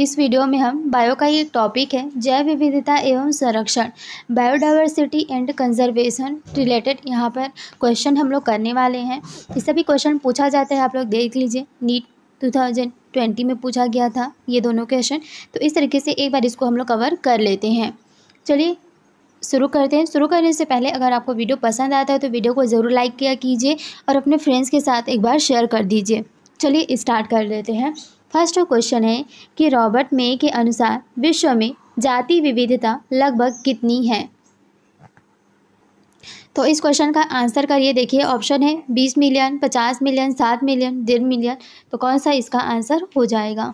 इस वीडियो में हम बायो का ही एक टॉपिक है जैव विविधता एवं संरक्षण बायोडाइवर्सिटी एंड कंजर्वेशन रिलेटेड यहाँ पर क्वेश्चन हम लोग करने वाले हैं इससे भी क्वेश्चन पूछा जाता है आप लोग देख लीजिए नीट टू थाउजेंड ट्वेंटी में पूछा गया था ये दोनों क्वेश्चन तो इस तरीके से एक बार इसको हम लोग कवर कर लेते हैं चलिए शुरू करते हैं शुरू करने से पहले अगर आपको वीडियो पसंद आता है तो वीडियो को ज़रूर लाइक किया कीजिए और अपने फ्रेंड्स के साथ एक बार शेयर कर दीजिए चलिए स्टार्ट कर लेते हैं फर्स्ट क्वेश्चन है कि रॉबर्ट मे के अनुसार विश्व में जाति विविधता लगभग कितनी है तो इस क्वेश्चन का आंसर करिए देखिए ऑप्शन है बीस मिलियन पचास मिलियन सात मिलियन डेढ़ मिलियन तो कौन सा इसका आंसर हो जाएगा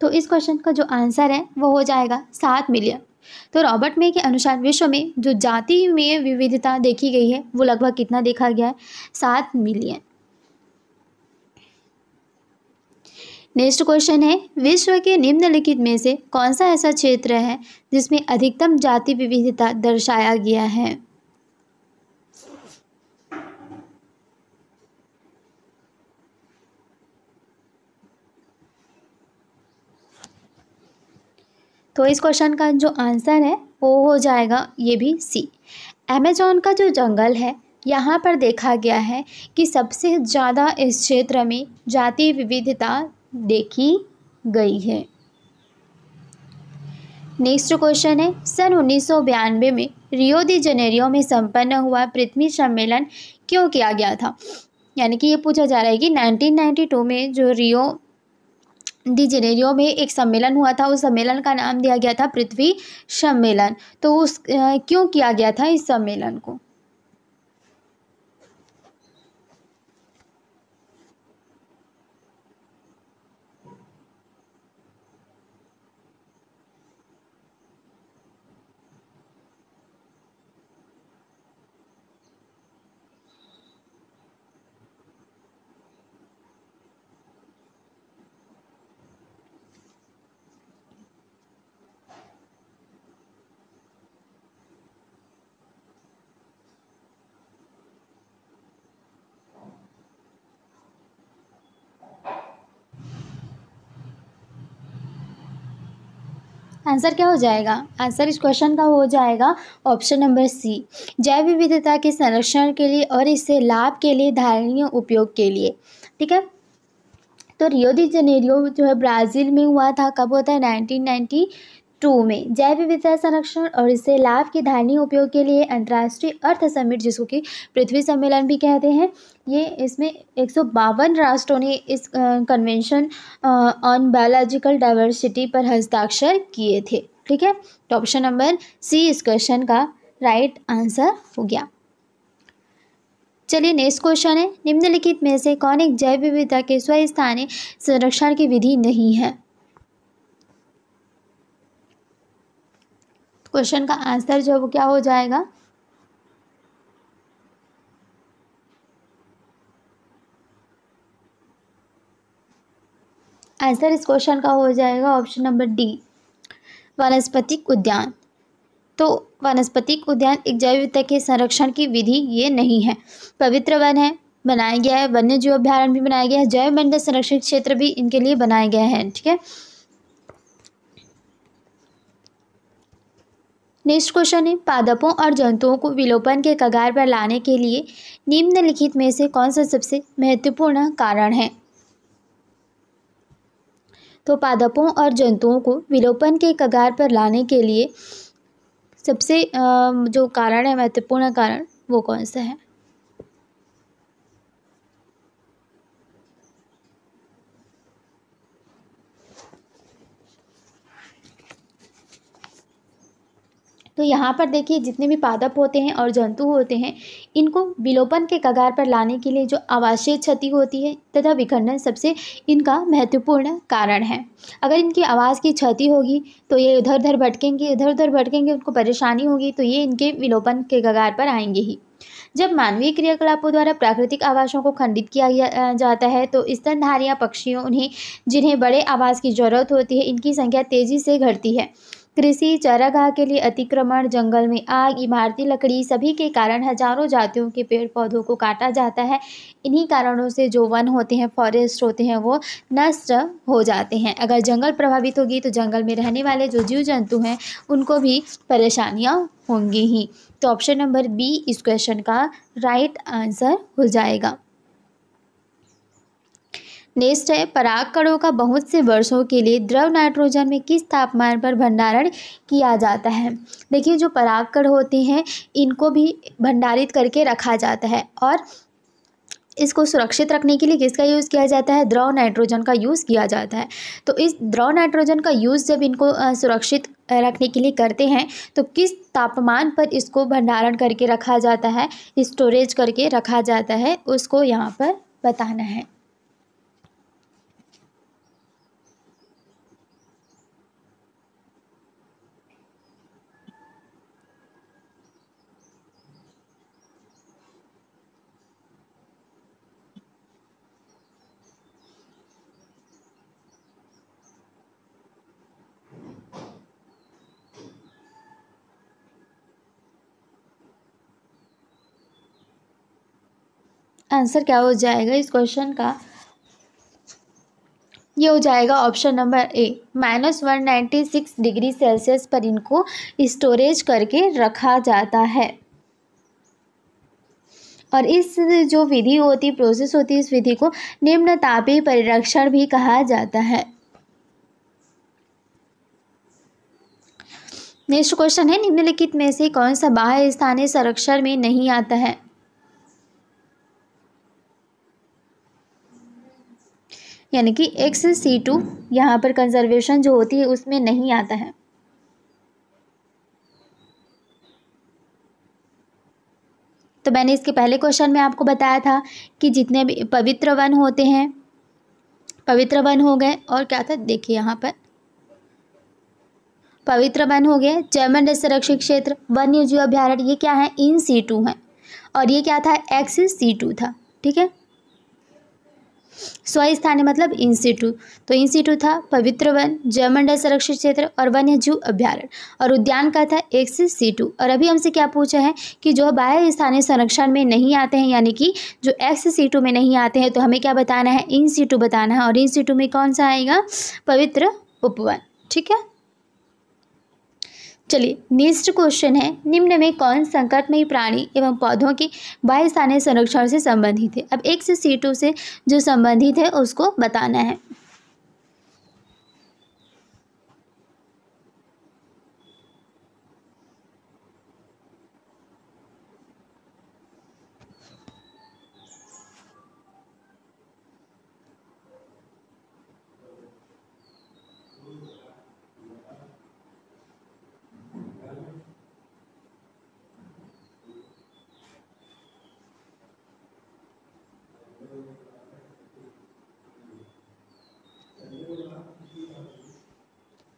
तो इस क्वेश्चन का जो आंसर है वो हो जाएगा सात मिलियन तो रॉबर्ट मे के अनुसार विश्व में जो जाति में विविधता देखी गई है वो लगभग कितना देखा गया है सात मिलियन नेक्स्ट क्वेश्चन है विश्व के निम्नलिखित में से कौन सा ऐसा क्षेत्र है जिसमें अधिकतम जाति विविधता दर्शाया गया है तो इस क्वेश्चन का जो आंसर है वो हो जाएगा ये भी सी अमेजोन का जो जंगल है यहाँ पर देखा गया है कि सबसे ज़्यादा इस क्षेत्र में जाति विविधता देखी गई है नेक्स्ट क्वेश्चन है सन उन्नीस में रियो दी जनेरियो में संपन्न हुआ पृथ्वी सम्मेलन क्यों किया गया था यानी कि ये पूछा जा रहा है कि 1992 में जो रियो डी जेनेरियो में एक सम्मेलन हुआ था उस सम्मेलन का नाम दिया गया था पृथ्वी सम्मेलन तो उस क्यों किया गया था इस सम्मेलन को आंसर क्या हो जाएगा आंसर इस क्वेश्चन का हो जाएगा ऑप्शन नंबर सी जैव विविधता के संरक्षण के लिए और इससे लाभ के लिए धारणीय उपयोग के लिए ठीक है तो रियोदी जनेरियो जो है ब्राज़ील में हुआ था कब होता है नाइनटीन नाइन्टी टू में जैव विविधता संरक्षण और इससे लाभ के धारणी उपयोग के लिए अंतर्राष्ट्रीय अर्थ समिट जिसको कि पृथ्वी सम्मेलन भी कहते हैं ये इसमें एक सौ बावन राष्ट्रों ने इस कन्वेंशन ऑन बायोलॉजिकल डाइवर्सिटी पर हस्ताक्षर किए थे ठीक है तो ऑप्शन नंबर सी इस क्वेश्चन का राइट आंसर हो गया चलिए नेक्स्ट क्वेश्चन है निम्नलिखित में से कौन एक जैव विविधता के स्वस्थानीय संरक्षण की विधि नहीं है क्वेश्चन का आंसर जो वो क्या हो जाएगा आंसर इस क्वेश्चन का हो जाएगा ऑप्शन नंबर डी वनस्पतिक उद्यान तो वनस्पतिक उद्यान एक जैव विविधता के संरक्षण की विधि ये नहीं है पवित्र वन है बनाया गया है वन्य जीव अभ्यारण भी बनाया गया है जैव मंडल संरक्षित क्षेत्र भी इनके लिए बनाया गया है ठीक है नेक्स्ट क्वेश्चन है पादपों और जंतुओं को विलोपन के कगार पर लाने के लिए निम्नलिखित में से कौन सा सबसे महत्वपूर्ण कारण है तो पादपों और जंतुओं को विलोपन के कगार पर लाने के लिए सबसे जो कारण है महत्वपूर्ण कारण वो कौन सा है तो यहाँ पर देखिए जितने भी पादप होते हैं और जंतु होते हैं इनको विलोपन के कगार पर लाने के लिए जो आवासीय क्षति होती है तथा विखंडन सबसे इनका महत्वपूर्ण कारण है अगर इनकी आवाज़ की क्षति होगी तो ये इधर उधर भटकेंगे इधर उधर भटकेंगे उनको परेशानी होगी तो ये इनके विलोपन के कगार पर आएंगे ही जब मानवीय क्रियाकलापों द्वारा प्राकृतिक आवासों को खंडित किया जाता है तो स्तनधारियाँ पक्षियों उन्हें जिन्हें बड़े आवास की जरूरत होती है इनकी संख्या तेज़ी से घटती है कृषि चरागाह के लिए अतिक्रमण जंगल में आग इमारती लकड़ी सभी के कारण हजारों जातियों के पेड़ पौधों को काटा जाता है इन्हीं कारणों से जो वन होते हैं फॉरेस्ट होते हैं वो नष्ट हो जाते हैं अगर जंगल प्रभावित होगी तो जंगल में रहने वाले जो जीव जंतु हैं उनको भी परेशानियाँ होंगी ही तो ऑप्शन नंबर बी इस क्वेश्चन का राइट आंसर हो जाएगा नेक्स्ट है कणों का बहुत से वर्षों के लिए द्रव नाइट्रोजन में किस तापमान पर भंडारण किया जाता है देखिए जो कण होते हैं इनको भी भंडारित करके रखा जाता है और इसको सुरक्षित रखने के लिए किसका यूज़ किया जाता है द्रव नाइट्रोजन का यूज़ किया जाता है तो इस द्रव नाइट्रोजन का यूज़ जब इनको सुरक्षित रखने के लिए करते हैं तो किस तापमान पर इसको भंडारण करके रखा जाता है स्टोरेज करके रखा जाता है उसको यहाँ पर बताना है आंसर क्या हो जाएगा इस क्वेश्चन का ये हो जाएगा option number A minus one ninety six degree Celsius पर इनको स्टोरेज करके रखा जाता है और इस जो विधि होती प्रोसेस होती है इस विधि को निम्न तापी परिरक्षण भी कहा जाता है नेक्स्ट क्वेश्चन है निम्नलिखित में से कौन सा बाह्य स्थानीय संरक्षण में नहीं आता है यानी कि एक्स सी टू यहाँ पर कंजर्वेशन जो होती है उसमें नहीं आता है तो मैंने इसके पहले क्वेश्चन में आपको बताया था कि जितने भी पवित्र वन होते हैं पवित्र वन हो गए और क्या था देखिए यहाँ पर पवित्र वन हो गए चैमंड संरक्षित क्षेत्र वन्य जीव अभ्यारण्य ये क्या है इन सी टू है और ये क्या था एक्स सी टू था ठीक है स्वस्थान मतलब इन तो इन था पवित्र वन जयमंडल संरक्षित क्षेत्र और वन्य जीव अभ्यारण्य और उद्यान का था एक से सी टू और अभी हमसे क्या पूछा है कि जो बाह्य स्थानीय संरक्षण में नहीं आते हैं यानी कि जो एक्स सी टू में नहीं आते हैं तो हमें क्या बताना है इन सी टू बताना है और इन सी टू में कौन सा आएगा पवित्र उपवन ठीक है चलिए नेक्स्ट क्वेश्चन है निम्न में कौन संकटमयी प्राणी एवं पौधों की स्थानीय संरक्षण से संबंधित है अब एक से सी टू से जो संबंधित है उसको बताना है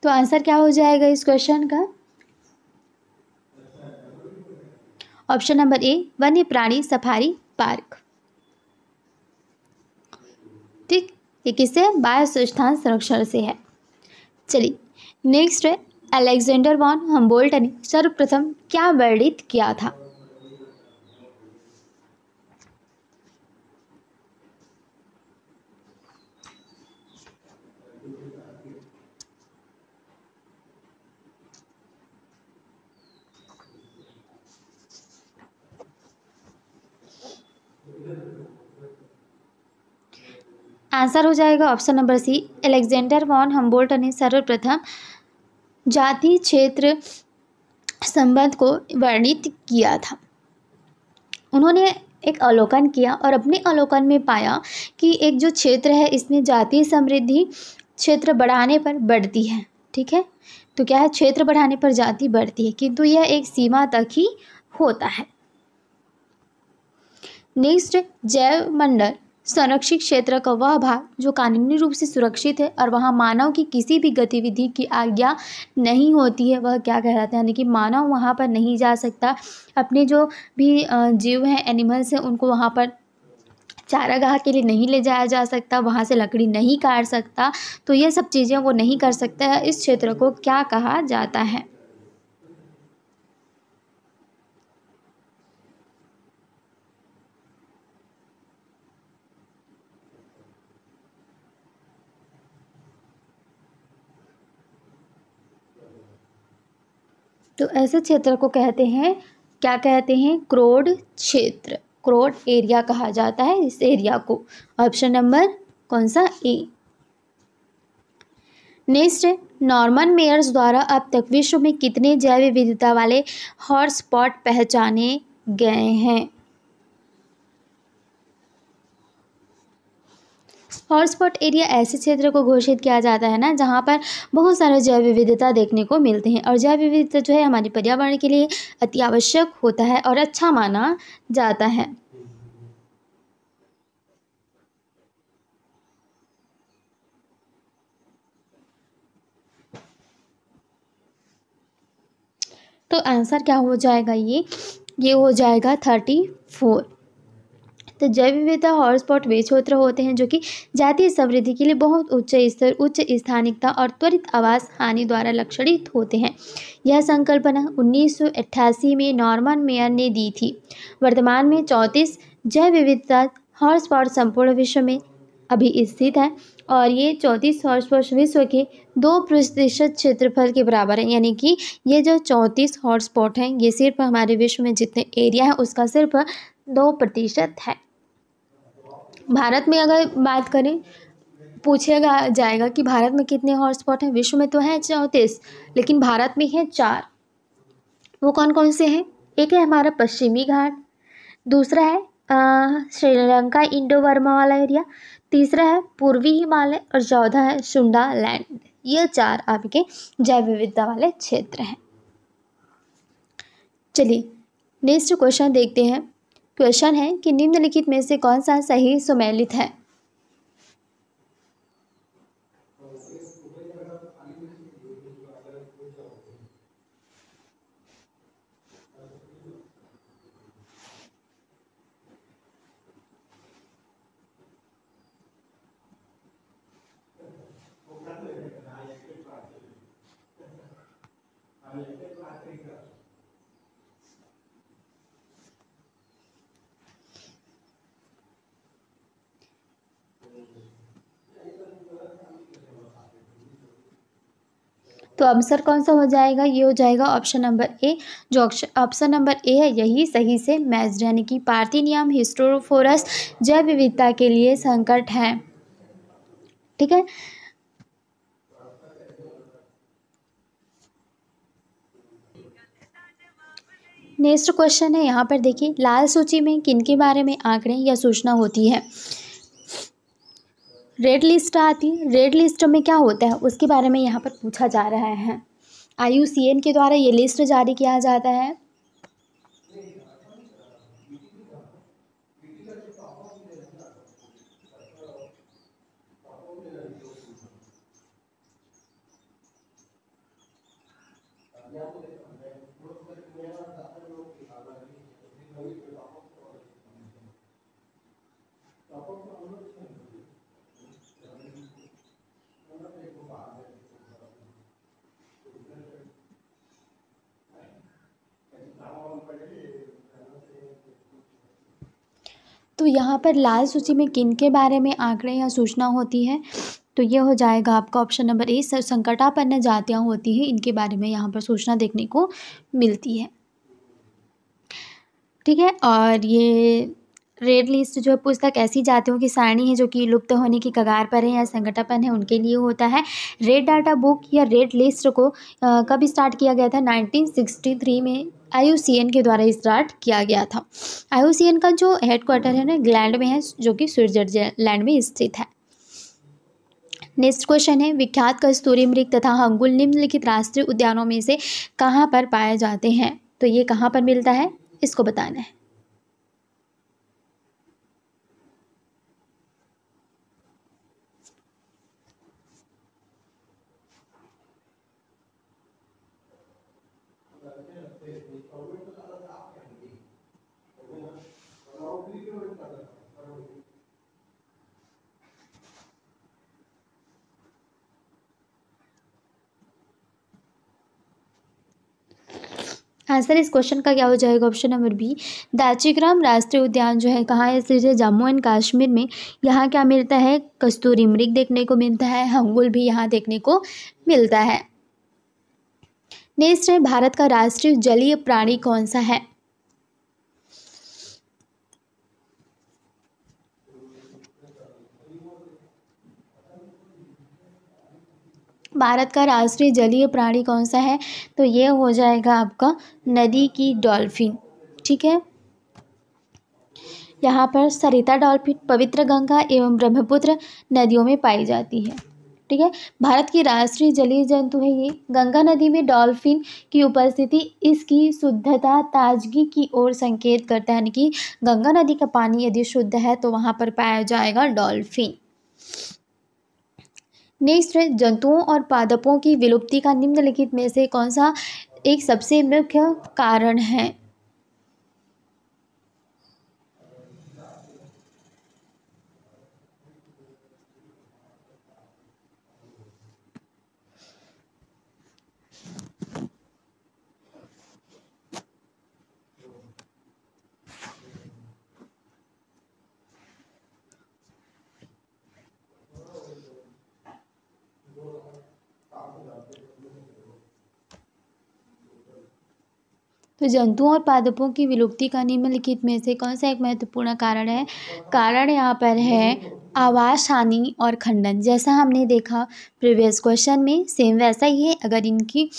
तो आंसर क्या हो जाएगा इस क्वेश्चन का ऑप्शन नंबर ए वन्य प्राणी सफारी पार्क ठीक ये किससे बाय संस्थान संरक्षण से है चलिए नेक्स्ट है अलेक्जेंडर वॉन हम्बोल्ट ने सर्वप्रथम क्या वर्णित किया था आंसर हो जाएगा option number C Alexander von Humboldt ने सर्वप्रथम जाति क्षेत्र संबंध को वर्णित किया था उन्होंने एक अवलोकन किया और अपने अवलोकन में पाया कि एक जो क्षेत्र है इसमें जातीय समृद्धि क्षेत्र बढ़ाने पर बढ़ती है ठीक है तो क्या है क्षेत्र बढ़ाने पर जाति बढ़ती है किंतु यह एक सीमा तक ही होता है नेक्स्ट जैव मंडल संरक्षित क्षेत्र का वह भाग जो कानूनी रूप से सुरक्षित है और वहाँ मानव की किसी भी गतिविधि की आज्ञा नहीं होती है वह क्या कहलाता है यानी कि मानव वहाँ पर नहीं जा सकता अपने जो भी जीव हैं एनिमल्स हैं उनको वहाँ पर चारागाह के लिए नहीं ले जाया जा सकता वहाँ से लकड़ी नहीं काट सकता तो यह सब चीज़ें वो नहीं कर सकता है इस क्षेत्र को क्या कहा जाता है तो ऐसे क्षेत्र को कहते हैं क्या कहते हैं क्रोड क्षेत्र क्रोड एरिया कहा जाता है इस एरिया को ऑप्शन नंबर कौन सा ए नेक्स्ट नॉर्मन मेयर्स द्वारा अब तक विश्व में कितने जैव विविधता वाले हॉटस्पॉट पहचाने गए हैं हॉटस्पॉट एरिया ऐसे क्षेत्र को घोषित किया जाता है ना जहाँ पर बहुत सारे जैव विविधता देखने को मिलते हैं और जैव विविधता जो है हमारे पर्यावरण के लिए अति आवश्यक होता है और अच्छा माना जाता है तो आंसर क्या हो जाएगा ये ये हो जाएगा थर्टी फोर तो जैव विविधता हॉटस्पॉट वे क्षेत्र होते हैं जो कि जातीय समृद्धि के लिए बहुत उच्च स्तर उच्च स्थानिकता और त्वरित आवास हानि द्वारा लक्षणित होते हैं यह संकल्पना उन्नीस में नॉर्मन मेयर ने दी थी वर्तमान में चौंतीस जैव विविधता हॉटस्पॉट संपूर्ण विश्व में अभी स्थित है और ये चौंतीस हॉटस्पॉट विश्व के दो प्रतिशत क्षेत्रफल के बराबर है यानी कि ये जो चौंतीस हॉटस्पॉट हैं ये सिर्फ हमारे विश्व में जितने एरिया है उसका सिर्फ दो प्रतिशत है भारत में अगर बात करें पूछेगा जाएगा कि भारत में कितने हॉटस्पॉट हैं विश्व में तो हैं चौंतीस लेकिन भारत में हैं चार वो कौन कौन से हैं एक है हमारा पश्चिमी घाट दूसरा है श्रीलंका इंडो वर्मा वाला एरिया तीसरा है पूर्वी हिमालय और चौथा है शुंडा लैंड ये चार आपके जैव विविधता वाले क्षेत्र हैं चलिए नेक्स्ट क्वेश्चन देखते हैं क्वेश्चन है कि निम्नलिखित में से कौन सा सही सुमेलित है तो आंसर कौन सा हो जाएगा ये हो जाएगा ऑप्शन नंबर ए जो ऑप्शन नंबर ए है यही सही से मैच यानी कि पार्थिनियम हिस्टोरोफोरस जैव विविधता के लिए संकट है ठीक है नेक्स्ट क्वेश्चन है यहाँ पर देखिए लाल सूची में किन के बारे में आंकड़े या सूचना होती है रेड लिस्ट आती है रेड लिस्ट में क्या होता है उसके बारे में यहाँ पर पूछा जा रहा है आई के द्वारा ये लिस्ट जारी किया जाता है तो यहाँ पर लाल सूची में किन के बारे में आंकड़े या सूचना होती है तो ये हो जाएगा आपका ऑप्शन नंबर ए संकटापन्न जातियाँ होती हैं इनके बारे में यहाँ पर सूचना देखने को मिलती है ठीक है और ये रेड लिस्ट जो है पुस्तक ऐसी जातियों की सारणी है जो कि लुप्त होने की कगार पर है या संकटापन है उनके लिए होता है रेड डाटा बुक या रेड लिस्ट को कब स्टार्ट किया गया था 1963 में आई के द्वारा स्टार्ट किया गया था आई का जो हेडक्वार्टर है ना इंग्लैंड में है जो कि स्विट्जरलैंड में स्थित है नेक्स्ट क्वेश्चन है विख्यात कस्तूरी मृग तथा हंगुल निम्नलिखित राष्ट्रीय उद्यानों में से कहाँ पर पाए जाते हैं तो ये कहाँ पर मिलता है इसको बताना है आंसर इस क्वेश्चन का क्या हो जाएगा ऑप्शन नंबर बी दाचीग्राम राष्ट्रीय उद्यान जो है कहाँ स्थित है जम्मू एंड कश्मीर में यहाँ क्या मिलता है कस्तूरी मृग देखने को मिलता है हंगुल भी यहाँ देखने को मिलता है नेक्स्ट है भारत का राष्ट्रीय जलीय प्राणी कौन सा है भारत का राष्ट्रीय जलीय प्राणी कौन सा है तो ये हो जाएगा आपका नदी की डॉल्फिन ठीक है यहाँ पर सरिता डॉल्फिन पवित्र गंगा एवं ब्रह्मपुत्र नदियों में पाई जाती है ठीक है भारत की राष्ट्रीय जलीय जंतु है ये गंगा नदी में डॉल्फिन की उपस्थिति इसकी शुद्धता ताजगी की ओर संकेत करता है यानी कि गंगा नदी का पानी यदि शुद्ध है तो वहाँ पर पाया जाएगा डॉल्फिन नेक्स्ट है जंतुओं और पादपों की विलुप्ति का निम्नलिखित में से कौन सा एक सबसे मुख्य कारण है तो जंतुओं और पादपों की विलुप्ति का निम्नलिखित में से कौन सा एक महत्वपूर्ण कारण है कारण यहाँ पर है आवास हानि और खंडन जैसा हमने देखा प्रीवियस क्वेश्चन में सेम वैसा ही है अगर इनकी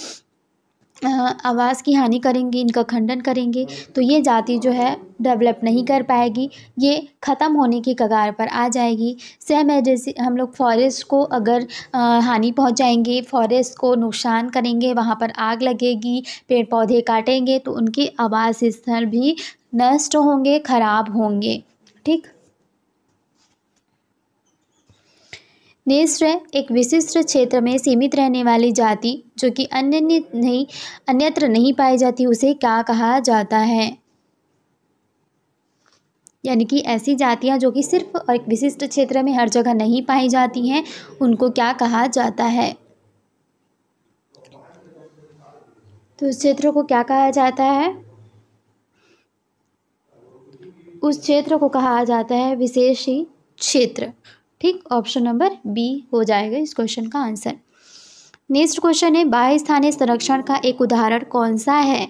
आवाज़ की हानि करेंगे इनका खंडन करेंगे तो ये जाति जो है डेवलप नहीं कर पाएगी ये ख़त्म होने की कगार पर आ जाएगी सेम है जैसे हम लोग फॉरेस्ट को अगर हानि पहुंचाएंगे फॉरेस्ट को नुकसान करेंगे वहाँ पर आग लगेगी पेड़ पौधे काटेंगे तो उनके आवास स्थल भी नष्ट होंगे ख़राब होंगे ठीक निःश्रय एक विशिष्ट क्षेत्र में सीमित रहने वाली जाति जो कि अन्य नहीं अन्यत्र नहीं पाई जाती उसे क्या कहा जाता है यानी कि ऐसी जातियां जो कि सिर्फ और एक विशिष्ट क्षेत्र में हर जगह नहीं पाई जाती हैं उनको क्या कहा जाता है तो उस क्षेत्र को क्या कहा जाता है उस क्षेत्र को कहा जाता है विशेष क्षेत्र ठीक ऑप्शन नंबर बी हो जाएगा इस क्वेश्चन का आंसर नेक्स्ट क्वेश्चन है बाह्य स्थानीय संरक्षण का एक उदाहरण कौन सा है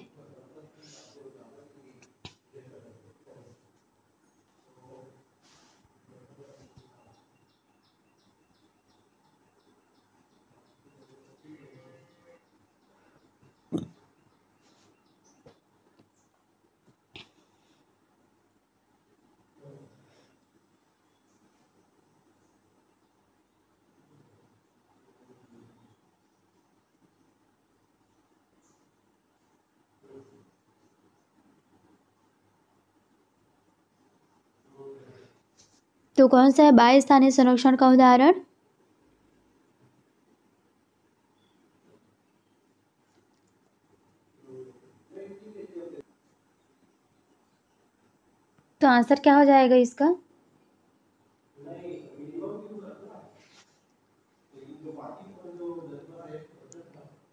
तो कौन सा है बाह्य स्थानीय संरक्षण का उदाहरण तो आंसर क्या हो जाएगा इसका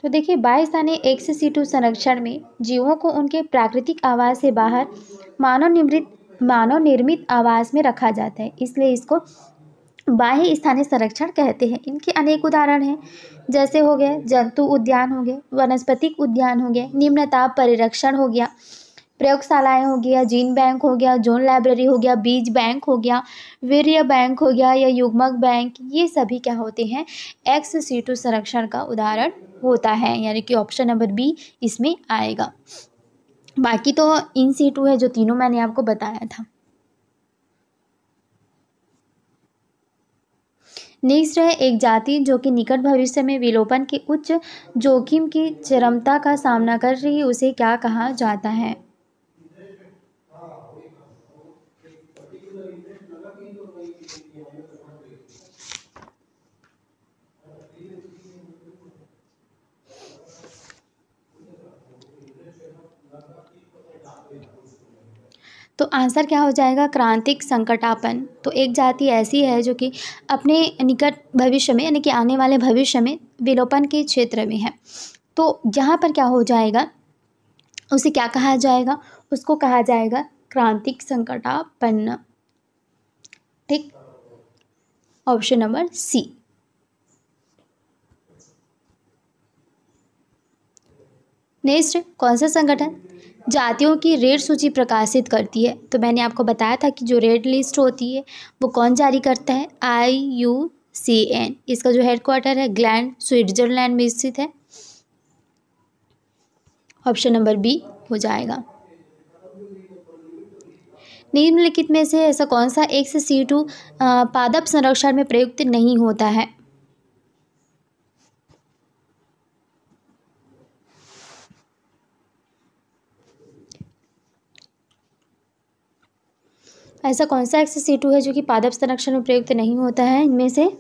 तो देखिए बाय स्थानीय एक से सी टू संरक्षण में जीवों को उनके प्राकृतिक आवास से बाहर मानव निर्मित मानव निर्मित आवास में रखा जाता है इसलिए इसको बाह्य स्थानीय संरक्षण कहते हैं इनके अनेक उदाहरण हैं जैसे हो गए जंतु उद्यान हो गए वनस्पतिक उद्यान हो गए निम्न ताप परिरक्षण हो गया प्रयोगशालाएं हो गया जीन बैंक हो गया जोन लाइब्रेरी हो गया बीज बैंक हो गया वीर्य बैंक हो गया या युग्मक बैंक ये सभी क्या होते हैं एक्स सीटू संरक्षण का उदाहरण होता है यानी कि ऑप्शन नंबर बी इसमें आएगा बाकी तो इन सी टू है जो तीनों मैंने आपको बताया था नेक्स्ट है एक जाति जो कि निकट भविष्य में विलोपन के उच्च जोखिम की चरमता का सामना कर रही उसे क्या कहा जाता है तो आंसर क्या हो जाएगा क्रांतिक संकटापन तो एक जाति ऐसी है जो कि अपने निकट भविष्य में यानी कि आने वाले भविष्य में विलोपन के क्षेत्र में है तो यहाँ पर क्या हो जाएगा उसे क्या कहा जाएगा उसको कहा जाएगा क्रांतिक संकटापन्न ठीक ऑप्शन नंबर सी नेक्स्ट कौन सा संगठन जातियों की रेड सूची प्रकाशित करती है तो मैंने आपको बताया था कि जो रेड लिस्ट होती है वो कौन जारी करता है आई यू सी एन इसका जो हेडक्वार्टर है ग्लैंड स्विट्जरलैंड में स्थित है ऑप्शन नंबर बी हो जाएगा निम्नलिखित में से ऐसा कौन सा एक से सी टू पादप संरक्षण में प्रयुक्त नहीं होता है ऐसा कौन सा एक्सेस सी टू है जो कि पादप संरक्षण में प्रयुक्त नहीं होता है इनमें से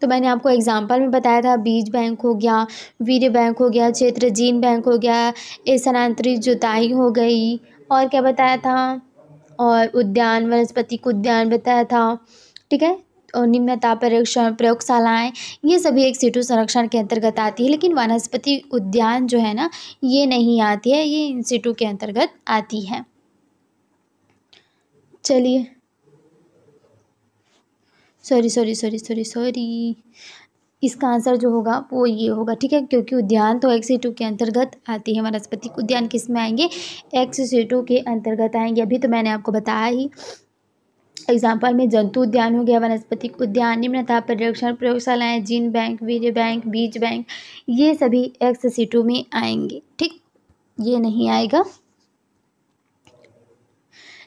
तो मैंने आपको एग्जाम्पल में बताया था बीज बैंक हो गया वीर्य बैंक हो गया क्षेत्र जीन बैंक हो गया स्थानांतरित जुताई हो गई और क्या बताया था और उद्यान वनस्पति को उद्यान बताया था ठीक है निम्नता ताप परीक्षण प्रयोगशालाएँ ये सभी एक सीटू संरक्षण के अंतर्गत आती है लेकिन वनस्पति उद्यान जो है ना ये नहीं आती है ये इन सीटू के अंतर्गत आती है चलिए sorry sorry sorry sorry sorry इसका आंसर जो होगा वो ये होगा ठीक है क्योंकि उद्यान तो एक्स टू के अंतर्गत आती है वनस्पति उद्यान किस में आएंगे एक्स टू के अंतर्गत आएंगे अभी तो मैंने आपको बताया ही एग्जाम्पल में जंतु उद्यान हो गया वनस्पति उद्यान निम्न था पर्यवेक्षण प्रयोगशालाएँ जीन बैंक वीर बैंक बीज बैंक ये सभी एक्स सी टू में आएंगे ठीक ये नहीं आएगा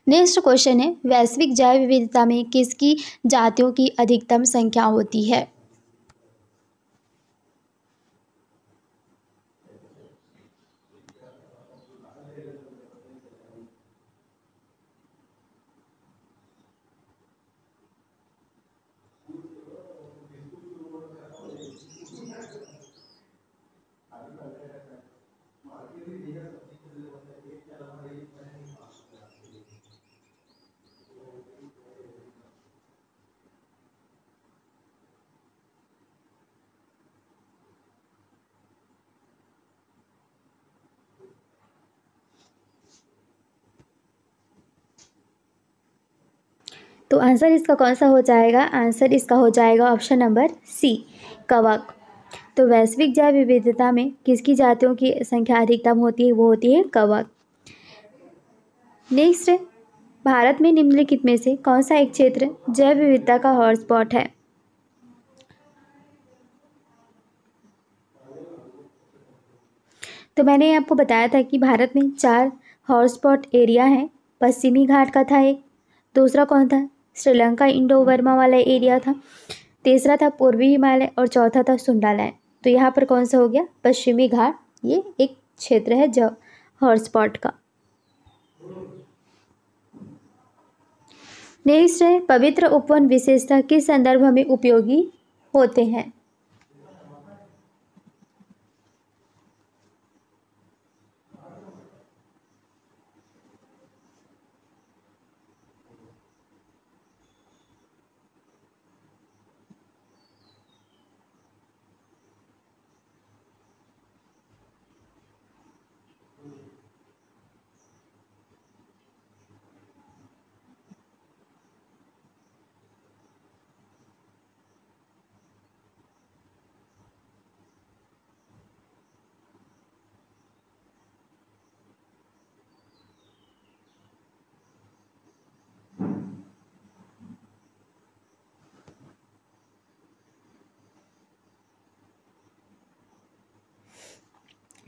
नेक्स्ट क्वेश्चन है वैश्विक जैव विविधता में किसकी जातियों की अधिकतम संख्या होती है तो आंसर इसका कौन सा हो जाएगा आंसर इसका हो जाएगा ऑप्शन नंबर सी कवक तो वैश्विक जैव विविधता में किसकी जातियों की संख्या अधिकतम होती है वो होती है कवक नेक्स्ट भारत में निम्नलिखित में से कौन सा एक क्षेत्र जैव विविधता का हॉटस्पॉट है तो मैंने आपको बताया था कि भारत में चार हॉटस्पॉट एरिया हैं पश्चिमी घाट का था एक दूसरा कौन था श्रीलंका इंडो हम्म। वर्मा वाला एरिया था तीसरा था पूर्वी हिमालय और चौथा था सुंडालैंड तो यहाँ पर कौन सा हो गया पश्चिमी घाट ये एक क्षेत्र है जो हॉटस्पॉट का नेक्स्ट है पवित्र उपवन विशेषता किस संदर्भ में उपयोगी होते हैं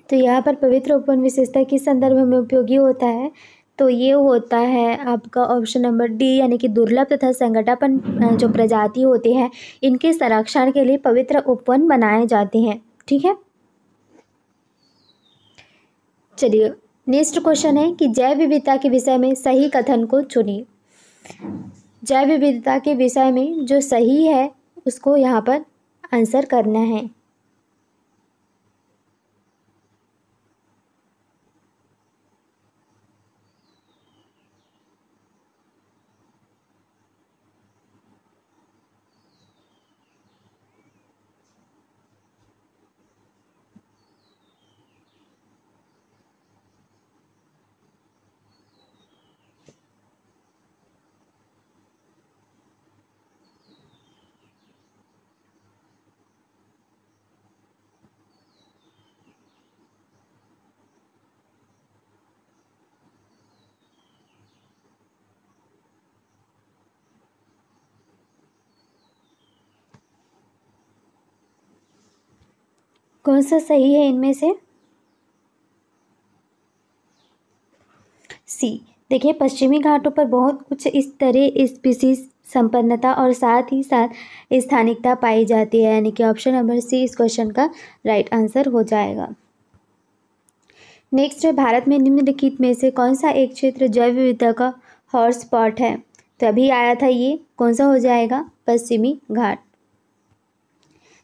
तो यहाँ पर पवित्र उपवन विशेषता किस संदर्भ में उपयोगी होता है तो ये होता है आपका ऑप्शन नंबर डी यानी कि दुर्लभ तथा संगठापन जो प्रजाति होती है इनके संरक्षण के लिए पवित्र उपवन बनाए जाते हैं ठीक है चलिए नेक्स्ट क्वेश्चन है कि जैव विविधता के विषय में सही कथन को चुनिए जैव विविधता के विषय में जो सही है उसको यहाँ पर आंसर करना है कौन सा सही है इनमें से सी देखिए पश्चिमी घाटों पर बहुत कुछ इस तरह स्पीसीज संपन्नता और साथ ही साथ स्थानिकता पाई जाती है यानी कि ऑप्शन नंबर सी इस क्वेश्चन का राइट आंसर हो जाएगा नेक्स्ट है भारत में निम्नलिखित में से कौन सा एक क्षेत्र जैव विविधता का हॉटस्पॉट है तो अभी आया था ये कौन सा हो जाएगा पश्चिमी घाट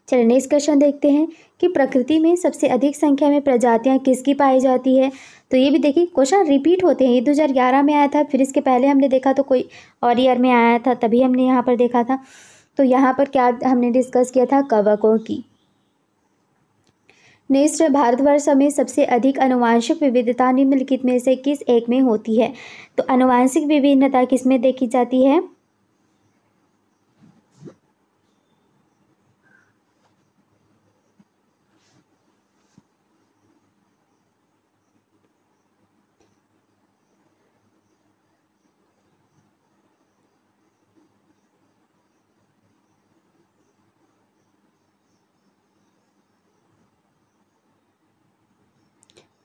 चलिए नेक्स्ट क्वेश्चन देखते हैं कि प्रकृति में सबसे अधिक संख्या में प्रजातियाँ किसकी पाई जाती है तो ये भी देखिए क्वेश्चन रिपीट होते हैं ये ग्यारह में आया था फिर इसके पहले हमने देखा तो कोई और ईयर में आया था तभी हमने यहाँ पर देखा था तो यहाँ पर क्या हमने डिस्कस किया था कवकों की नेक्स्ट भारतवर्ष में सबसे अधिक अनुवांशिक विविधता निम्नलिखित में से किस एक में होती है तो अनुवांशिक विभिन्नता किस में देखी जाती है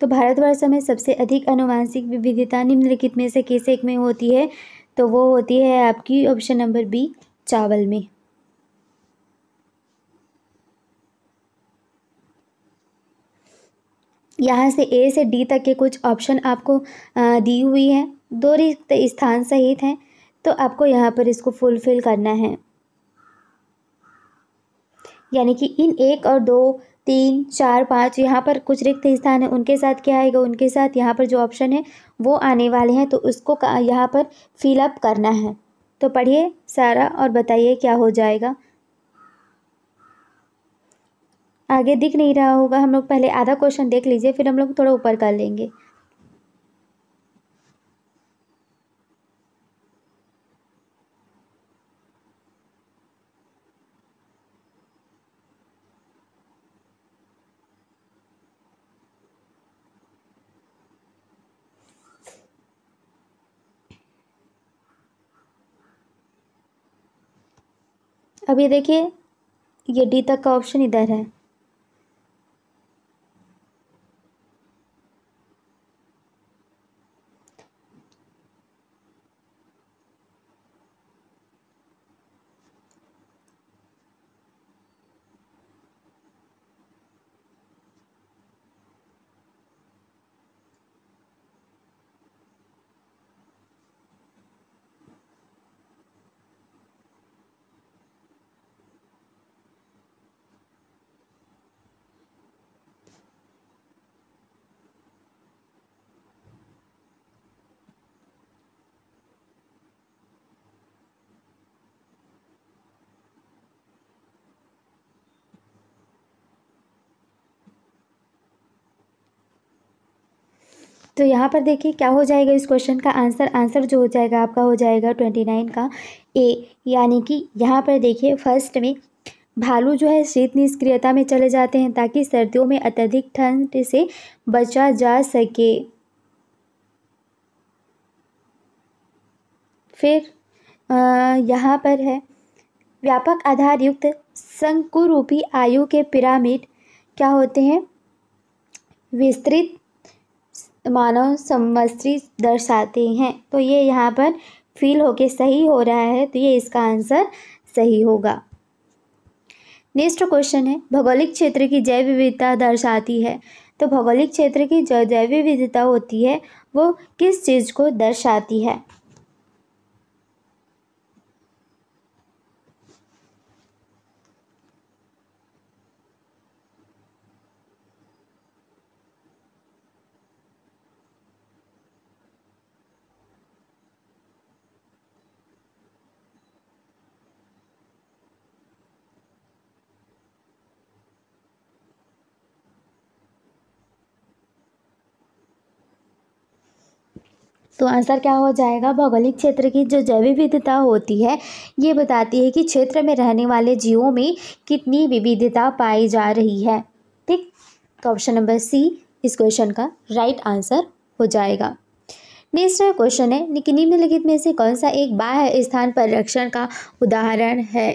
तो भारतवर्ष में सबसे अधिक अनुवांशिक विविधता निम्नलिखित में से किस एक में होती है तो वो होती है आपकी ऑप्शन नंबर बी चावल में यहाँ से ए से डी तक के कुछ ऑप्शन आपको दी हुई है दो रिक्त स्थान सहित हैं तो आपको यहाँ पर इसको फुलफिल करना है यानी कि इन एक और दो तीन चार पाँच यहाँ पर कुछ रिक्त स्थान है उनके साथ क्या आएगा उनके साथ यहाँ पर जो ऑप्शन है वो आने वाले हैं तो उसको यहाँ पर फिलअप करना है तो पढ़िए सारा और बताइए क्या हो जाएगा आगे दिख नहीं रहा होगा हम लोग पहले आधा क्वेश्चन देख लीजिए फिर हम लोग थोड़ा ऊपर कर लेंगे अब ये देखिए ये डी तक का ऑप्शन इधर है तो यहाँ पर देखिए क्या हो जाएगा इस क्वेश्चन का आंसर आंसर जो हो जाएगा आपका हो जाएगा ट्वेंटी नाइन का ए यानी कि यहाँ पर देखिए फर्स्ट में भालू जो है शीत निष्क्रियता में चले जाते हैं ताकि सर्दियों में अत्यधिक ठंड से बचा जा सके फिर यहाँ पर है व्यापक आधार युक्त शंकुरूपी आयु के पिरामिड क्या होते हैं विस्तृत मानव संवस्त्री दर्शाते हैं तो ये यहाँ पर फील होके सही हो रहा है तो ये इसका आंसर सही होगा नेक्स्ट क्वेश्चन है भौगोलिक क्षेत्र की जैव विविधता दर्शाती है तो भौगोलिक क्षेत्र की जो जैव विविधता होती है वो किस चीज़ को दर्शाती है तो आंसर क्या हो जाएगा भौगोलिक क्षेत्र की जो जैव विविधता होती है ये बताती है कि क्षेत्र में रहने वाले जीवों में कितनी विविधता पाई जा रही है ठीक तो ऑप्शन नंबर सी इस क्वेश्चन का राइट आंसर हो जाएगा नेक्स्ट क्वेश्चन है निम्नलिखित में से कौन सा एक बाह्य स्थान परीक्षण का उदाहरण है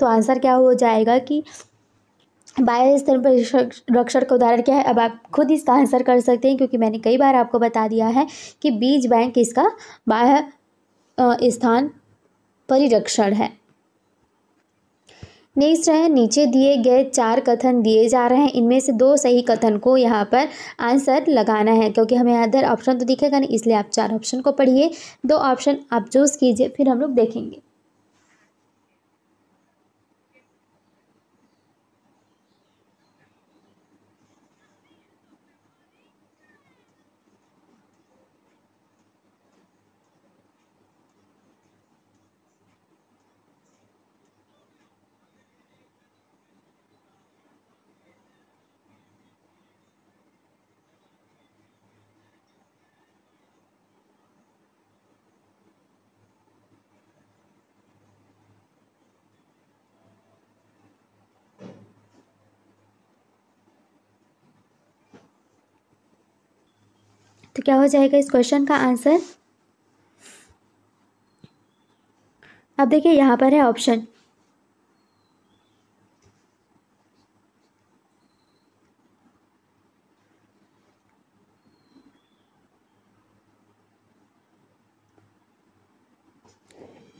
तो आंसर क्या हो जाएगा कि बाह्य पर रक्षण का उदाहरण क्या है अब आप खुद इसका आंसर कर सकते हैं क्योंकि मैंने कई बार आपको बता दिया है कि बीज बैंक इसका बाह्य स्थान परिरक्षण है नेक्स्ट है नीचे दिए गए चार कथन दिए जा रहे हैं इनमें से दो सही कथन को यहाँ पर आंसर लगाना है क्योंकि हमें अदर ऑप्शन तो दिखेगा नहीं इसलिए आप चार ऑप्शन को पढ़िए दो ऑप्शन आप चूज़ कीजिए फिर हम लोग देखेंगे तो क्या हो जाएगा इस क्वेश्चन का आंसर अब देखिए यहाँ पर है ऑप्शन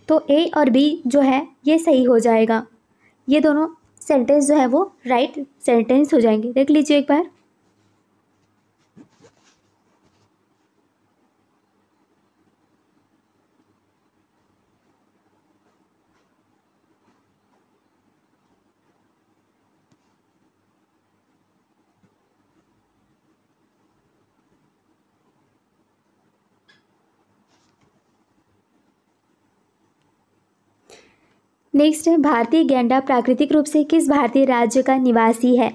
तो ए और बी जो है ये सही हो जाएगा ये दोनों सेंटेंस जो है वो राइट सेंटेंस हो जाएंगे देख लीजिए एक बार नेक्स्ट है भारतीय गैंडा प्राकृतिक रूप से किस भारतीय राज्य का निवासी है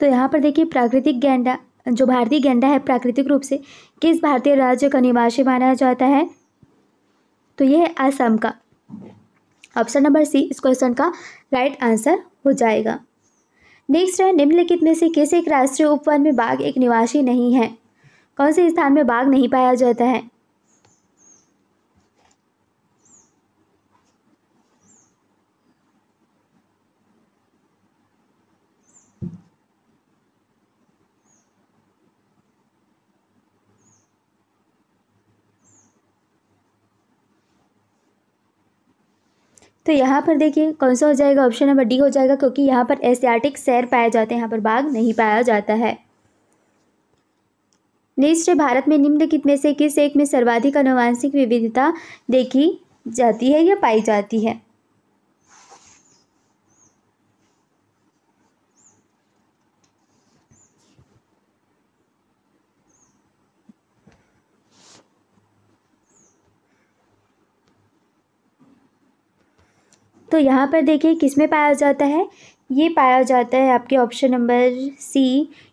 तो यहाँ पर देखिए प्राकृतिक गैंडा जो भारतीय गेंडा है प्राकृतिक रूप से किस भारतीय राज्य का निवासी माना जाता है तो ये है असम का ऑप्शन नंबर सी इस क्वेश्चन का राइट आंसर हो जाएगा नेक्स्ट है निम्नलिखित में से किस एक राष्ट्रीय उपवन में बाघ एक निवासी नहीं है कौन से स्थान में बाघ नहीं पाया जाता है तो यहाँ पर देखिए कौन सा हो जाएगा ऑप्शन नंबर डी हो जाएगा क्योंकि यहाँ पर एशियाटिक सैर पाए जाते हैं यहाँ पर बाघ नहीं पाया जाता है नेक्स्ट भारत में निम्नलिखित में से किस एक में सर्वाधिक अनुवांशिक विविधता देखी जाती है या पाई जाती है तो यहाँ पर देखिए किस में पाया जाता है ये पाया जाता है आपके ऑप्शन नंबर सी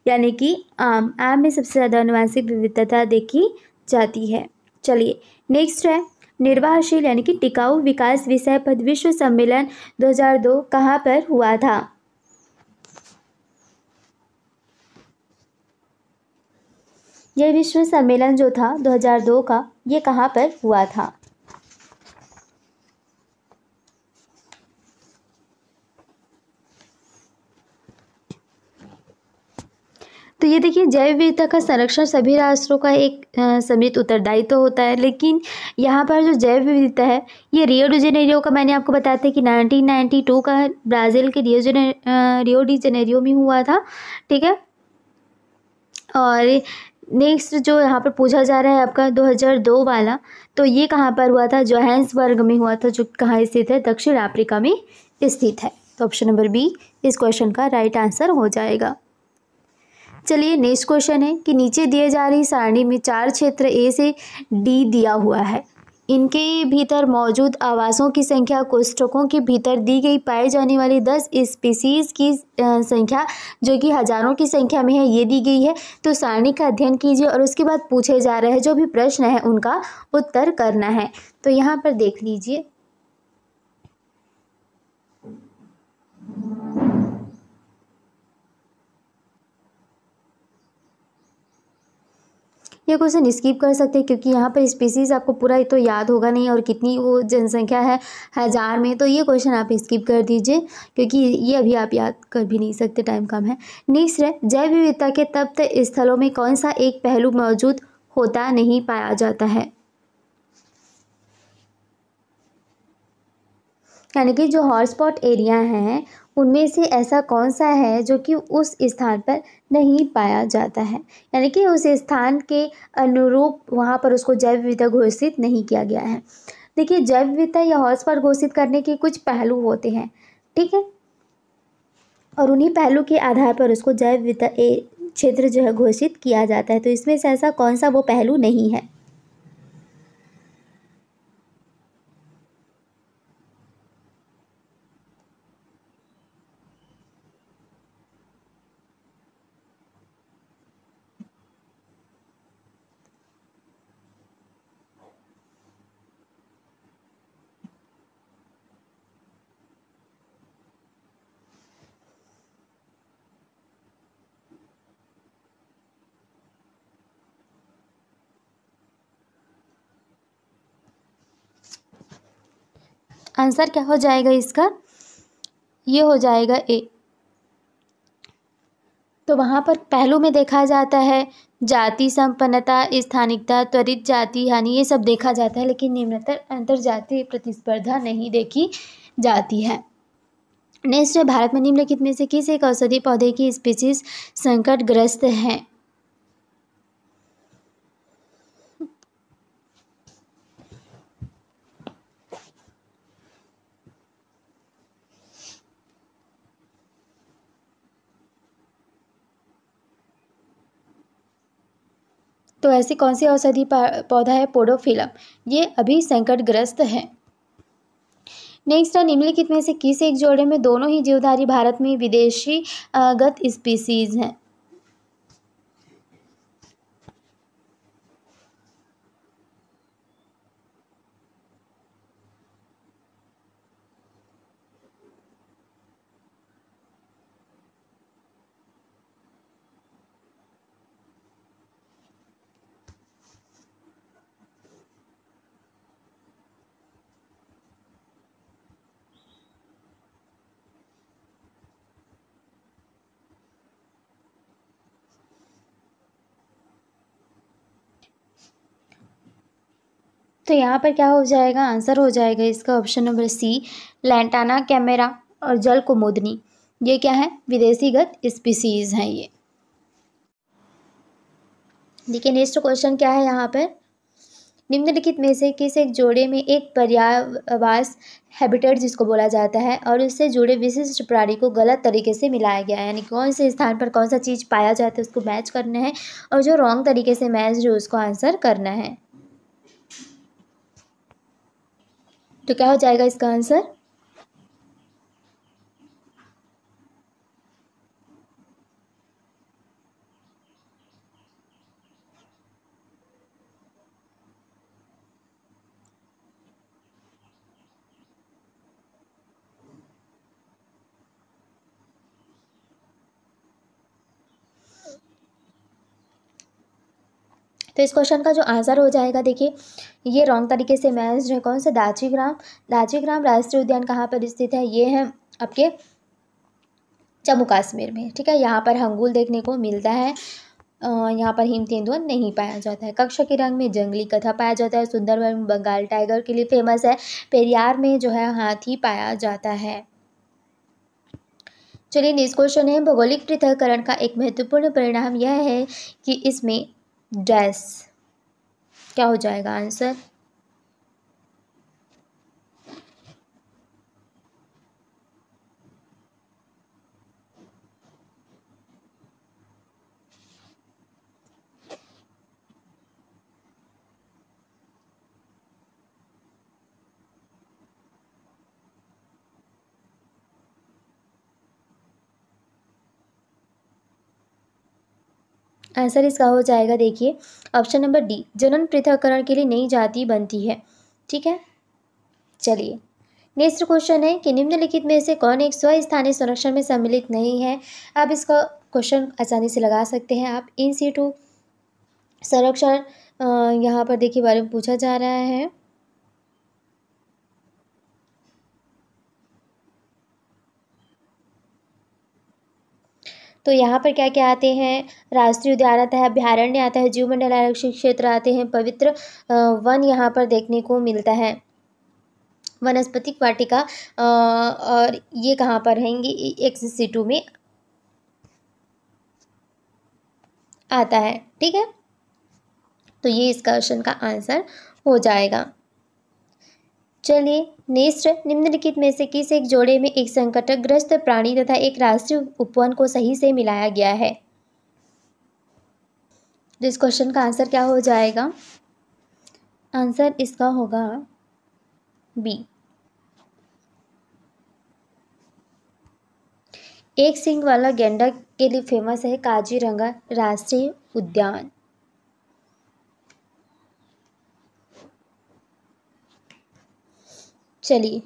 यानी कि आम आम में सबसे ज़्यादा अनुवांशिक विविधता देखी जाती है चलिए नेक्स्ट है निर्वाहशील यानी कि टिकाऊ विकास विषय पद विश्व सम्मेलन 2002 कहां पर हुआ था यह विश्व सम्मेलन जो था 2002 का ये कहां पर हुआ था तो ये देखिए जैव विविधता का संरक्षण सभी राष्ट्रों का एक समित उत्तरदायित्व तो होता है लेकिन यहाँ पर जो जैव विविधता है ये रियो डिजेनेरियो का मैंने आपको बताया था कि 1992 का ब्राज़ील के रियो जेने रियो डिजेनेरियो में हुआ था ठीक है और नेक्स्ट जो यहाँ पर पूछा जा रहा है आपका 2002 वाला तो ये कहाँ पर हुआ था जोहैंसबर्ग में हुआ था जो कहाँ स्थित है दक्षिण अफ्रीका में स्थित है तो ऑप्शन नंबर बी इस क्वेश्चन का राइट आंसर हो जाएगा चलिए नेक्स्ट क्वेश्चन है कि नीचे दिए जा रही सारणी में चार क्षेत्र ए से डी दिया हुआ है इनके भीतर मौजूद आवासों की संख्या कोष्ठकों के भीतर दी गई पाए जाने वाली दस स्पीसीज की संख्या जो कि हजारों की संख्या में है ये दी गई है तो सारणी का अध्ययन कीजिए और उसके बाद पूछे जा रहे हैं जो भी प्रश्न है उनका उत्तर करना है तो यहाँ पर देख लीजिए ये क्वेश्चन स्किप कर सकते हैं क्योंकि यहाँ पर स्पीसीज़ आपको पूरा तो याद होगा नहीं और कितनी वो जनसंख्या है हज़ार में तो ये क्वेश्चन आप स्किप कर दीजिए क्योंकि ये अभी आप याद कर भी नहीं सकते टाइम कम है नेक्स्ट है जैव विविधता के तप्त स्थलों में कौन सा एक पहलू मौजूद होता नहीं पाया जाता है यानी कि जो हॉटस्पॉट एरिया हैं उनमें से ऐसा कौन सा है जो कि उस स्थान पर नहीं पाया जाता है यानी कि उस स्थान के अनुरूप वहाँ पर उसको जैव विविधता घोषित नहीं किया गया है देखिए जैव विविधता या हॉटस्पॉट घोषित करने के कुछ पहलू होते हैं ठीक है और उन्हीं पहलू के आधार पर उसको जैव विविधता क्षेत्र जो है घोषित किया जाता है तो इसमें से ऐसा कौन सा वो पहलू नहीं है आंसर क्या हो जाएगा इसका ये हो जाएगा ए तो वहाँ पर पहलू में देखा जाता है जाति संपन्नता स्थानिकता त्वरित जाति हानि ये सब देखा जाता है लेकिन निम्नतर अंतर जाति प्रतिस्पर्धा नहीं देखी जाती है नेक्स्ट है भारत में निम्नलिखित में से किस एक औषधि पौधे की स्पीसीज संकटग्रस्त हैं तो ऐसी कौन सी औषधि पौधा है पोडोफिलम ये अभी संकटग्रस्त है नेक्स्ट है निम्नलिखित में से किस एक जोड़े में दोनों ही जीवधारी भारत में विदेशी गत स्पीसीज हैं तो यहाँ पर क्या हो जाएगा आंसर हो जाएगा इसका option number C Lantana camara और जल कुमुदनी ये क्या है विदेशीगत स्पीसीज हैं ये देखिए नेक्स्ट क्वेश्चन क्या है यहाँ पर निम्नलिखित में से किस एक जोड़े में एक पर्यावास हैबिटेट जिसको बोला जाता है और उससे जुड़े विशिष्ट प्राणी को गलत तरीके से मिलाया गया है यानी कौन से स्थान पर कौन सा चीज़ पाया जाता है उसको मैच करना है और जो रॉन्ग तरीके से मैच जो उसको आंसर करना है तो क्या हो जाएगा इसका आंसर तो इस क्वेश्चन का जो आंसर हो जाएगा देखिए ये रॉन्ग तरीके से मैच है कौन सा दाचीग्राम दाचीग्राम राष्ट्रीय उद्यान कहाँ पर स्थित है ये है आपके जम्मू कश्मीर में ठीक है यहाँ पर हंगूल देखने को मिलता है यहाँ पर हिम तेंदुआ नहीं पाया जाता है कक्षा के रंग में जंगली कथा पाया जाता है सुंदरबन बंगाल टाइगर के लिए फेमस है पेरियार में जो है हाथी पाया जाता है चलिए नेक्स्ट क्वेश्चन है भौगोलिक पृथककरण का एक महत्वपूर्ण परिणाम यह है कि इसमें डैस क्या हो जाएगा आंसर आंसर इसका हो जाएगा देखिए ऑप्शन नंबर डी जनन पृथककरण के लिए नई जाति बनती है ठीक है चलिए नेक्स्ट क्वेश्चन है कि निम्नलिखित में से कौन एक स्वस्थानीय संरक्षण में सम्मिलित नहीं है आप इसका क्वेश्चन आसानी से लगा सकते हैं आप इन सीटू संरक्षण यहाँ पर देखिए बारे में पूछा जा रहा है तो यहाँ पर क्या क्या आते हैं राष्ट्रीय उद्यान आता है अभ्यारण्य आता है जीव मंडल आरक्षित क्षेत्र आते हैं पवित्र वन यहाँ पर देखने को मिलता है वनस्पतिक वाटिका और ये कहाँ पर रहेंगे एक्स सी टू में आता है ठीक है तो ये इस क्वेश्चन का आंसर हो जाएगा चलिए नेस्त्र निम्नलिखित में से किस एक जोड़े में एक संकटग्रस्त प्राणी तथा एक राष्ट्रीय उपवन को सही से मिलाया गया है तो इस क्वेश्चन का आंसर क्या हो जाएगा आंसर इसका होगा बी एक सिंह वाला गेंडा के लिए फेमस है काजीरंगा राष्ट्रीय उद्यान चलिए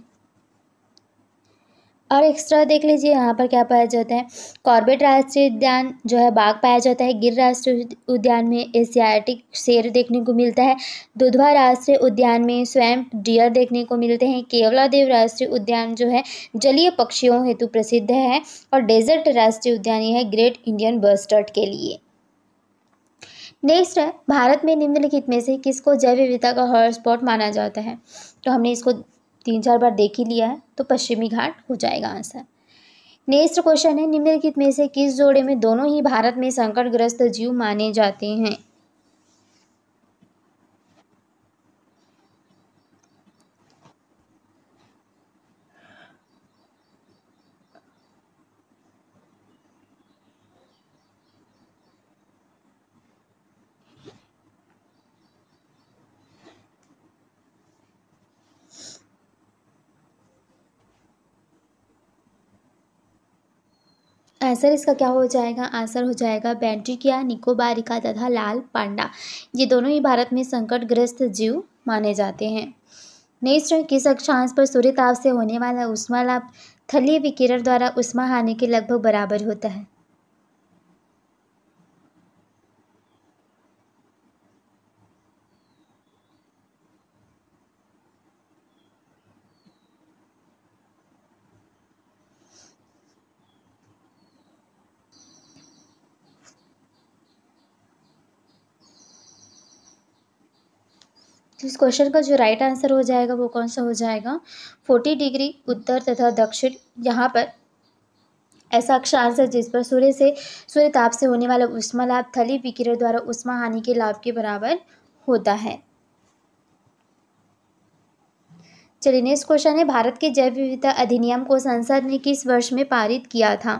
और एक्स्ट्रा देख लीजिए यहाँ पर क्या पाया जाता है कॉर्बेट राष्ट्रीय उद्यान जो है बाघ पाया जाता है गिर राष्ट्रीय उद्यान में एशियाटिक शेर देखने को मिलता है दुधवा राष्ट्रीय उद्यान में स्वयं डियर देखने को मिलते हैं केवला देव राष्ट्रीय उद्यान जो है जलीय पक्षियों हेतु प्रसिद्ध है और डेजर्ट राष्ट्रीय उद्यान यह है ग्रेट इंडियन बर्स्टर्ट के लिए नेक्स्ट है भारत में निम्नलिखित में से किसको जैव विविधता का हॉटस्पॉट माना जाता है तो हमने इसको तीन चार बार देख ही लिया है तो पश्चिमी घाट हो जाएगा आंसर नेक्स्ट क्वेश्चन है निम्नलिखित में से किस जोड़े में दोनों ही भारत में संकटग्रस्त जीव माने जाते हैं आंसर इसका क्या हो जाएगा आंसर हो जाएगा बैंट्रिकिया निकोबारिका तथा लाल पांडा ये दोनों ही भारत में संकटग्रस्त जीव माने जाते हैं नेक्स्ट किस अक्षांश पर सूर्य ताप से होने वाला उष्मा लाभ थलीय विकिरण द्वारा उष्मा हानि के लगभग बराबर होता है इस क्वेश्चन का जो राइट आंसर हो जाएगा वो कौन सा हो जाएगा फोर्टी डिग्री उत्तर तथा दक्षिण यहाँ पर ऐसा अक्षांश है जिस पर सूर्य से सूर्य ताप से होने वाला उष्मा लाभ थली विकिरण द्वारा उष्मा हानि के लाभ के बराबर होता है चलिए नेक्स्ट क्वेश्चन है भारत के जैव विविधता अधिनियम को संसद ने किस वर्ष में पारित किया था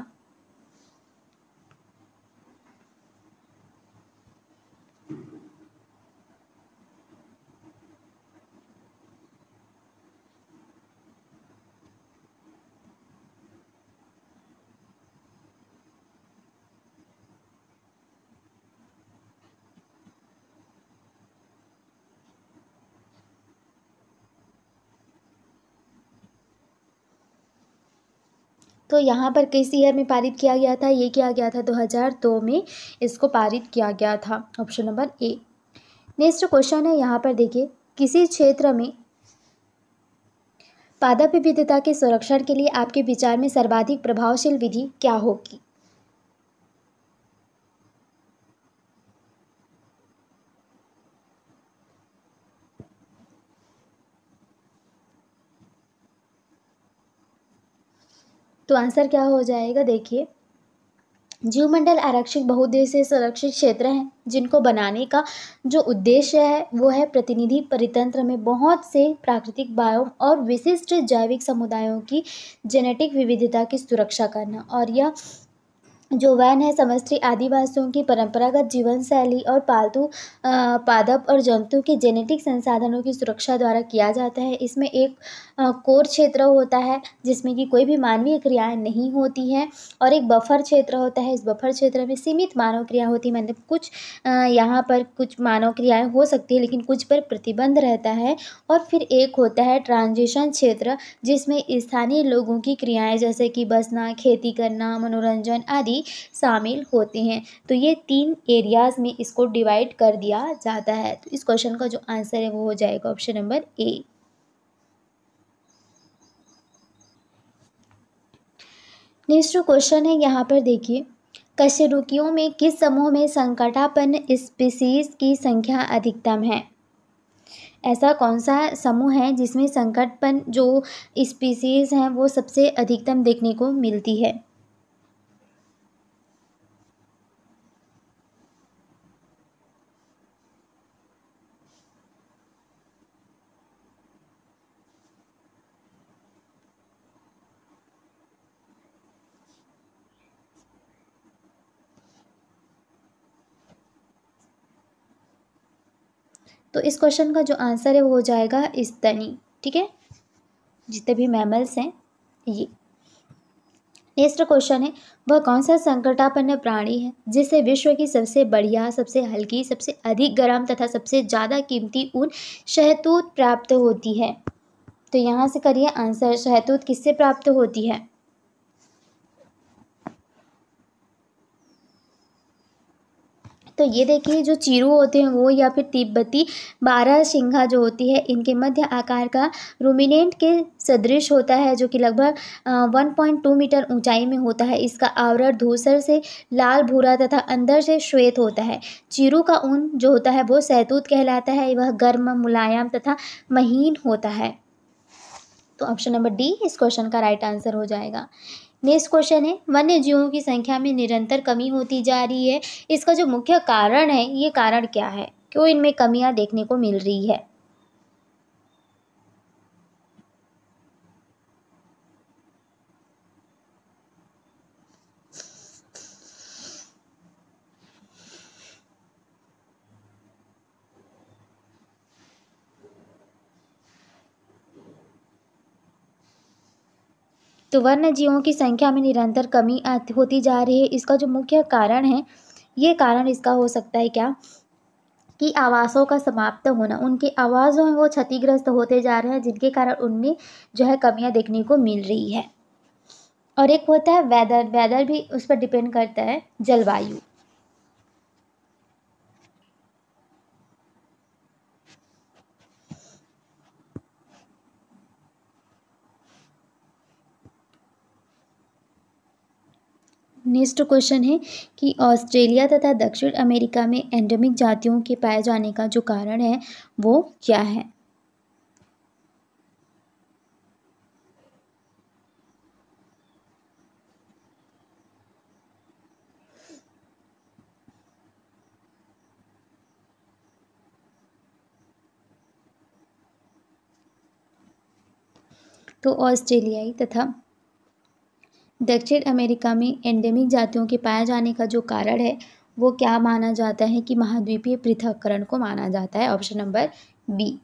तो यहाँ पर किस ईयर में पारित किया गया था ये किया गया था 2002 में इसको पारित किया गया था option number A next question है यहाँ पर देखिए किसी क्षेत्र में पादप विविधता के संरक्षण के लिए आपके विचार में सर्वाधिक प्रभावशील विधि क्या होगी तो आंसर क्या हो जाएगा देखिए जीवमंडल आरक्षित बहुउद्देशीय संरक्षित क्षेत्र हैं जिनको बनाने का जो उद्देश्य है वो है प्रतिनिधि परितंत्र में बहुत से प्राकृतिक बायो और विशिष्ट जैविक समुदायों की जेनेटिक विविधता की सुरक्षा करना और यह जो वैन है समस्त्री आदिवासियों की परंपरागत जीवन शैली और पालतू पादप और जंतु के जेनेटिक संसाधनों की सुरक्षा द्वारा किया जाता है इसमें एक कोर क्षेत्र होता है जिसमें कि कोई भी मानवीय क्रियाएँ नहीं होती हैं और एक बफर क्षेत्र होता है इस बफर क्षेत्र में सीमित मानव क्रिया होती है मतलब कुछ यहाँ पर कुछ मानव क्रियाएँ हो सकती है लेकिन कुछ पर प्रतिबंध रहता है और फिर एक होता है ट्रांजिशन क्षेत्र जिसमें स्थानीय लोगों की क्रियाएँ जैसे कि बसना खेती करना मनोरंजन आदि शामिल होते हैं तो ये तीन एरियाज़ में इसको डिवाइड कर दिया जाता है तो इस क्वेश्चन का जो आंसर है वो हो जाएगा ऑप्शन नंबर ए नेक्स्ट जो क्वेश्चन है यहाँ पर देखिए कशरुकियों में किस समूह में संकटापन स्पीसीज की संख्या अधिकतम है ऐसा कौन सा समूह है जिसमें संकटपन जो स्पीसीज हैं वो सबसे अधिकतम देखने को मिलती है तो इस क्वेश्चन का जो आंसर है वो हो जाएगा स्तनी ठीक है जितने भी मैमल्स हैं ये नेक्स्ट क्वेश्चन है वह कौन सा संकटापन्न प्राणी है जिसे विश्व की सबसे बढ़िया सबसे हल्की सबसे अधिक गर्म तथा सबसे ज़्यादा कीमती ऊन शहतूत प्राप्त होती है तो यहाँ से करिए आंसर शहतूत किससे प्राप्त होती है तो ये देखिए जो चिरू होते हैं वो या फिर तिब्बती बारह सिंघा जो होती है इनके मध्य आकार का रूमिनेंट के सदृश होता है जो कि लगभग 1.2 मीटर ऊंचाई में होता है इसका आवरण धूसर से लाल भूरा तथा अंदर से श्वेत होता है चिरू का ऊन जो होता है वो सैतूत कहलाता है वह गर्म मुलायम तथा महीन होता है तो ऑप्शन नंबर डी इस क्वेश्चन का राइट आंसर हो जाएगा नेक्स्ट क्वेश्चन है वन्य जीवों की संख्या में निरंतर कमी होती जा रही है इसका जो मुख्य कारण है ये कारण क्या है क्यों इनमें कमियाँ देखने को मिल रही है तो वन्य जीवों की संख्या में निरंतर कमी होती जा रही है इसका जो मुख्य कारण है ये कारण इसका हो सकता है क्या कि आवासों का समाप्त होना उनके आवाज़ हैं वो क्षतिग्रस्त होते जा रहे हैं जिनके कारण उनमें जो है कमियां देखने को मिल रही है और एक होता है वेदर वेदर भी उस पर डिपेंड करता है जलवायु नेक्स्ट क्वेश्चन है कि ऑस्ट्रेलिया तथा दक्षिण अमेरिका में एंडेमिक जातियों के पाए जाने का जो कारण है वो क्या है तो ऑस्ट्रेलियाई तथा दक्षिण अमेरिका में एंडेमिक जातियों के पाए जाने का जो कारण है वो क्या माना जाता है कि महाद्वीपीय पृथककरण को माना जाता है ऑप्शन नंबर बी